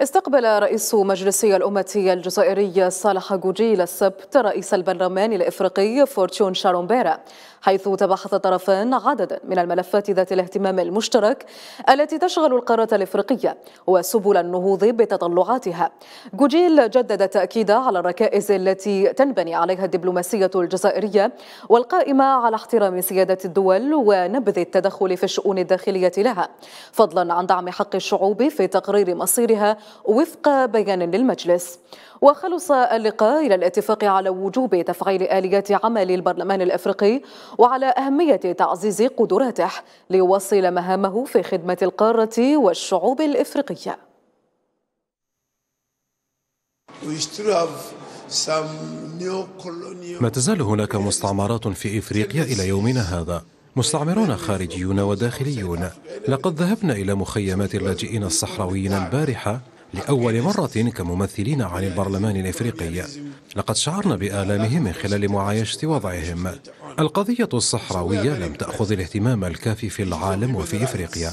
استقبل رئيس مجلسي الأمة الجزائري صالح جوجيل السبت رئيس البرلمان الإفريقي فورتشون شارومبيرا حيث تباحث الطرفان عددا من الملفات ذات الاهتمام المشترك التي تشغل القارة الإفريقية وسبل النهوض بتطلعاتها جوجيل جدد تأكيد على الركائز التي تنبني عليها الدبلوماسية الجزائرية والقائمة على احترام سيادة الدول ونبذ التدخل في الشؤون الداخلية لها فضلا عن دعم حق الشعوب في تقرير مصيرها وفق بيان للمجلس وخلص اللقاء إلى الاتفاق على وجوب تفعيل آليات عمل البرلمان الأفريقي وعلى أهمية تعزيز قدراته ليوصل مهامه في خدمة القارة والشعوب الإفريقية ما تزال هناك مستعمرات في إفريقيا إلى يومنا هذا مستعمرون خارجيون وداخليون لقد ذهبنا إلى مخيمات اللاجئين الصحراويين البارحة لأول مرة كممثلين عن البرلمان الإفريقي لقد شعرنا بآلامهم من خلال معايشة وضعهم القضية الصحراوية لم تأخذ الاهتمام الكافي في العالم وفي إفريقيا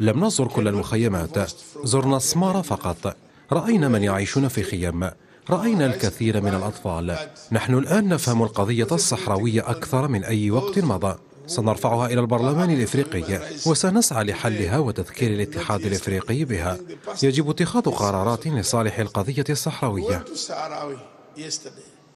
لم نزر كل المخيمات زرنا السمارة فقط رأينا من يعيشون في خيام رأينا الكثير من الأطفال نحن الآن نفهم القضية الصحراوية أكثر من أي وقت مضى سنرفعها إلى البرلمان الإفريقي وسنسعى لحلها وتذكير الاتحاد الإفريقي بها يجب اتخاذ قرارات لصالح القضية الصحراوية